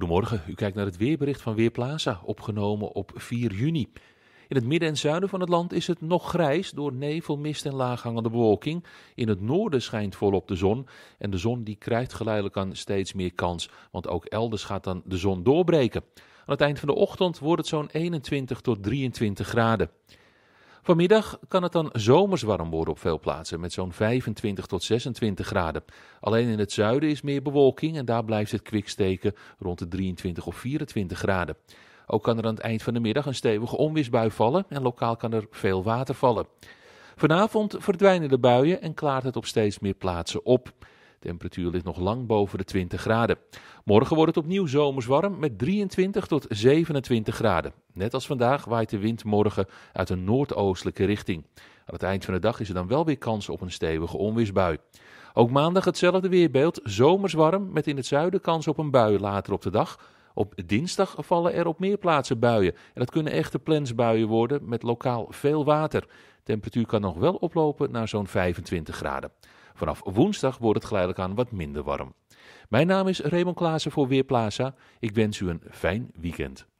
Goedemorgen, u kijkt naar het weerbericht van Weerplaza, opgenomen op 4 juni. In het midden en zuiden van het land is het nog grijs door nevel, mist en laaghangende bewolking. In het noorden schijnt volop de zon en de zon die krijgt geleidelijk aan steeds meer kans, want ook elders gaat dan de zon doorbreken. Aan het eind van de ochtend wordt het zo'n 21 tot 23 graden. Vanmiddag kan het dan zomers warm worden op veel plaatsen met zo'n 25 tot 26 graden. Alleen in het zuiden is meer bewolking en daar blijft het kwik steken rond de 23 of 24 graden. Ook kan er aan het eind van de middag een stevige onweersbui vallen en lokaal kan er veel water vallen. Vanavond verdwijnen de buien en klaart het op steeds meer plaatsen op temperatuur ligt nog lang boven de 20 graden. Morgen wordt het opnieuw zomers warm met 23 tot 27 graden. Net als vandaag waait de wind morgen uit een noordoostelijke richting. Aan het eind van de dag is er dan wel weer kans op een stevige onweersbui. Ook maandag hetzelfde weerbeeld, zomers warm met in het zuiden kans op een bui later op de dag. Op dinsdag vallen er op meer plaatsen buien. En dat kunnen echte plensbuien worden met lokaal veel water. De temperatuur kan nog wel oplopen naar zo'n 25 graden. Vanaf woensdag wordt het geleidelijk aan wat minder warm. Mijn naam is Raymond Klaassen voor Weerplaza. Ik wens u een fijn weekend.